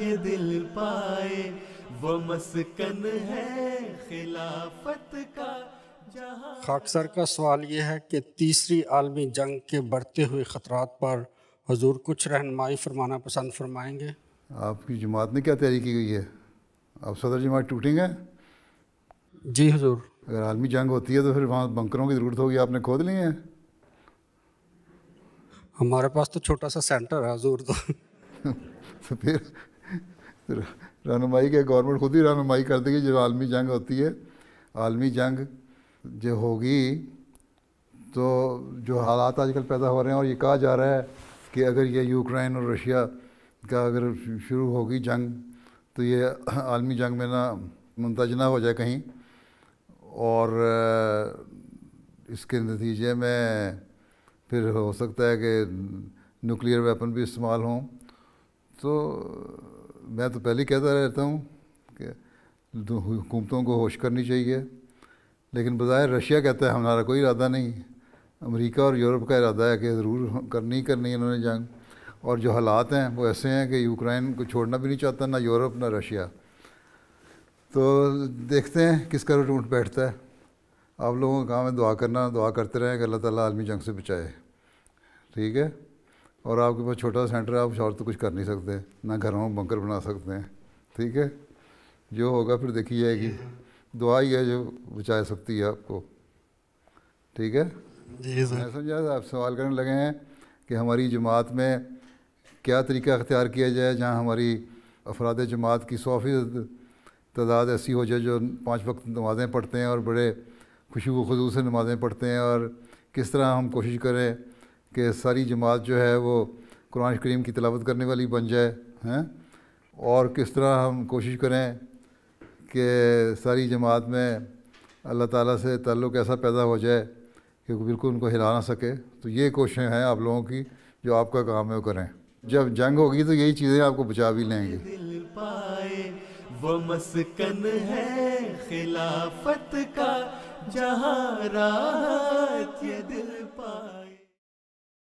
ये दिल पाए वो मस्कन है खिलाफत का खाकसर का सवाल ये है कि तीसरी आलमी जंग के बढ़ते हुए ख़तरात पर हजूर कुछ रहनमाई फरमाना पसंद फरमाएंगे आपकी जमात ने क्या तैयारी की गई है आप सदर जमात टूटेंगे जी हजूर अगर आलमी जंग होती है तो फिर वहाँ बंकरों की ज़रूरत होगी आपने खोद लिए हैं हमारे पास तो छोटा सा सेंटर है हजूर तो, तो फिर रहनुमाई के गवर्नमेंट खुद ही रहनुमाई कर देगी जब आलमी जंग होती है आलमी जंग जो होगी तो जो हालात आजकल पैदा हो रहे हैं और ये कहा जा रहा है कि अगर ये यूक्रेन और रशिया का अगर शुरू होगी जंग तो ये आलमी जंग में ना मुंतज ना हो जाए कहीं और इसके नतीजे में फिर हो सकता है कि न्यूक्लियर वेपन भी इस्तेमाल हों तो मैं तो पहले कहता रहता हूँ कि हुकूमतों को होश करनी चाहिए लेकिन बज़ाहिर रशिया कहता है हमारा कोई इरादा नहीं अमेरिका और यूरोप का इरादा है कि ज़रूर करनी ही करनी है इन्होंने जंग और जो हालात हैं वो ऐसे हैं कि यूक्रेन को छोड़ना भी नहीं चाहता ना यूरोप ना रशिया तो देखते हैं किसका रूट बैठता है आप लोगों का काम है दुआ करना दुआ करते रहें कि अल्लाह ताला आलमी जंग से बचाए ठीक है और आपके पास छोटा सेंटर है आप और तो कुछ कर नहीं सकते ना घरों में बंकर बना सकते हैं ठीक है जो होगा फिर देखी जाएगी दुआ ही है जो बचा सकती है आपको ठीक है जी सर मैं समझा आप सवाल करने लगे हैं कि हमारी जमात में क्या तरीका अख्तियार किया जाए जहाँ हमारी अफराद जमात की सौ फीसद तादाद ऐसी हो जाए जो पाँच वक्त नमाज़ें पढ़ते हैं और बड़े खुशी व खजू से नमाज़ें पढ़ते हैं और किस तरह हम कोशिश करें कि सारी जमात जो है वो कुरान करीम की तलावत करने वाली बन जाए हैं और किस तरह हम कोशिश करें कि सारी जमात में अल्लाह ताला से ताल्लुक़ ऐसा पैदा हो जाए कि बिल्कुल उनको हिला ना सके तो ये कोशिशें हैं आप लोगों की जो आपका काम है वो करें जब जंग होगी तो यही चीज़ें आपको बचा भी लेंगे वो मस्कन है खिलाफत का जहाँ रात ये दिल